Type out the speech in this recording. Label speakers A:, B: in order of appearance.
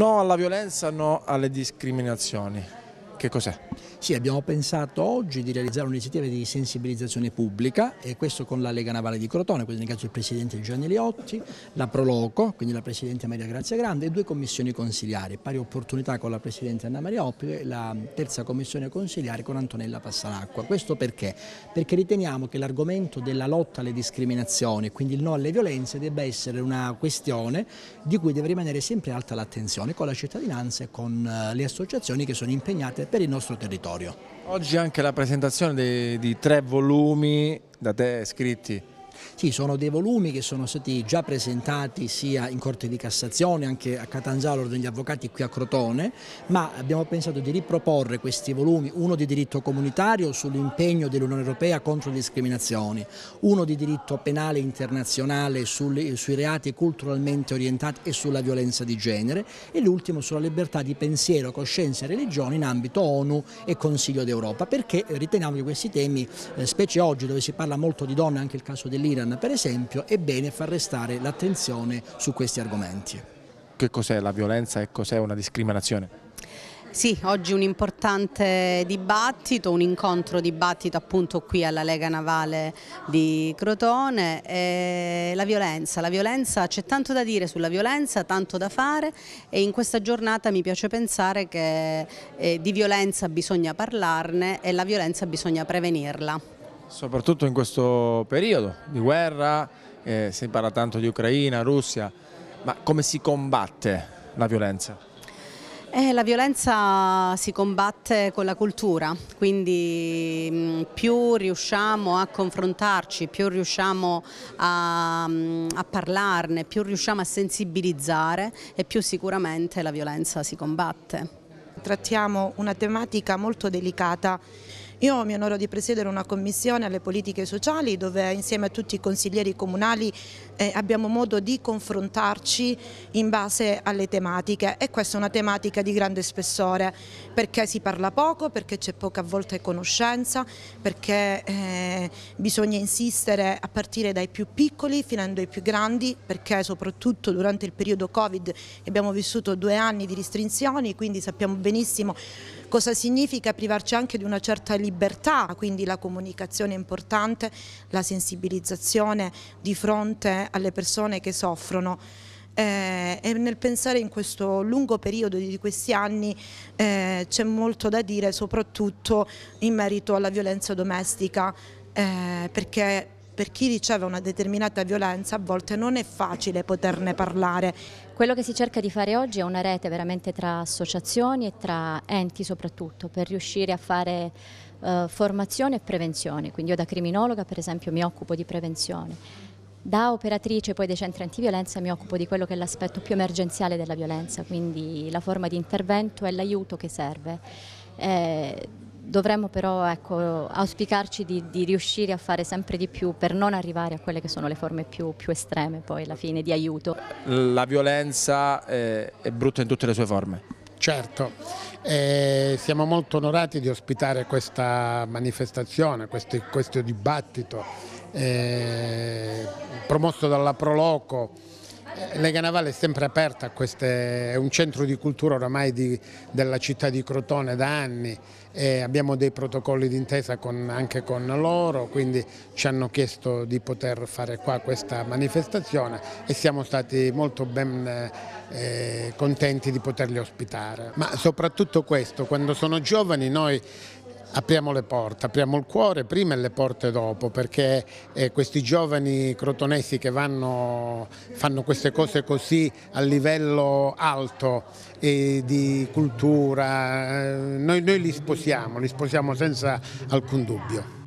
A: No alla violenza, no alle discriminazioni. Che cos'è? Sì, abbiamo pensato oggi di realizzare un'iniziativa di sensibilizzazione pubblica e questo con la Lega Navale di Crotone, quindi nel caso il Presidente Gianni Liotti, la Proloco, quindi la Presidente Maria Grazia Grande e due commissioni consigliari, pari opportunità con la Presidente Anna Maria Oppi e la terza commissione consigliare con Antonella Passanacqua. Questo perché? Perché riteniamo che l'argomento della lotta alle discriminazioni, quindi il no alle violenze, debba essere una questione di cui deve rimanere sempre alta l'attenzione con la cittadinanza e con eh, le associazioni che sono impegnate per il nostro territorio.
B: Oggi anche la presentazione di, di tre volumi da te scritti
A: sì, sono dei volumi che sono stati già presentati sia in Corte di Cassazione, anche a Catanzaro, degli avvocati qui a Crotone, ma abbiamo pensato di riproporre questi volumi, uno di diritto comunitario sull'impegno dell'Unione Europea contro le discriminazioni, uno di diritto penale internazionale sui reati culturalmente orientati e sulla violenza di genere e l'ultimo sulla libertà di pensiero, coscienza e religione in ambito ONU e Consiglio d'Europa, perché eh, riteniamo che questi temi, eh, specie oggi dove si parla molto di donne, anche il caso dell'Italia, l'Iran per esempio, è bene far restare l'attenzione su questi argomenti.
B: Che cos'è la violenza e cos'è una discriminazione?
C: Sì, oggi un importante dibattito, un incontro dibattito appunto qui alla Lega Navale di Crotone. E eh, la violenza, violenza c'è tanto da dire sulla violenza, tanto da fare e in questa giornata mi piace pensare che eh, di violenza bisogna parlarne e la violenza bisogna prevenirla
B: soprattutto in questo periodo di guerra, eh, si parla tanto di Ucraina, Russia, ma come si combatte la violenza?
C: Eh, la violenza si combatte con la cultura, quindi mm, più riusciamo a confrontarci, più riusciamo a, mm, a, parlarne, più riusciamo a sensibilizzare e più sicuramente la violenza si combatte. Trattiamo una tematica molto delicata
D: io mi onoro di presiedere una commissione alle politiche sociali dove insieme a tutti i consiglieri comunali eh, abbiamo modo di confrontarci in base alle tematiche e questa è una tematica di grande spessore perché si parla poco, perché c'è poca a volte conoscenza, perché eh, bisogna insistere a partire dai più piccoli finendo ai più grandi perché soprattutto durante il periodo Covid abbiamo vissuto due anni di restrizioni quindi sappiamo benissimo cosa significa privarci anche di una certa libertà, quindi la comunicazione è importante, la sensibilizzazione di fronte alle persone che soffrono. Eh, e nel pensare in questo lungo periodo di questi anni eh, c'è molto da dire soprattutto in merito alla violenza domestica eh, perché per chi riceve una
E: determinata violenza a volte non è facile poterne parlare. Quello che si cerca di fare oggi è una rete veramente tra associazioni e tra enti soprattutto per riuscire a fare eh, formazione e prevenzione, quindi io da criminologa per esempio mi occupo di prevenzione. Da operatrice poi dei centri antiviolenza mi occupo di quello che è l'aspetto più emergenziale della violenza, quindi la forma di intervento e l'aiuto che serve. Eh, Dovremmo però ecco, auspicarci di, di, riuscire a fare sempre di più per non arrivare a quelle che sono le forme più, più estreme poi alla fine di aiuto.
B: La violenza è, eh, è brutta in tutte le sue forme.
F: Certo, eh, siamo molto onorati di ospitare questa manifestazione, questi, questo dibattito eh, promosso dalla Proloco Lega Navale è sempre aperta a queste, è un centro di cultura oramai di, della città di Crotone da anni e abbiamo dei protocolli d'intesa anche con loro, quindi ci hanno chiesto di poter fare qua questa manifestazione e siamo stati molto ben eh, contenti di poterli ospitare. Ma soprattutto questo, quando sono giovani noi apriamo le porte, apriamo il cuore prima e le porte dopo, perché eh, questi giovani crotonesi che vanno, fanno queste cose così a livello alto eh, di cultura, eh, noi, noi li sposiamo, li sposiamo senza alcun dubbio.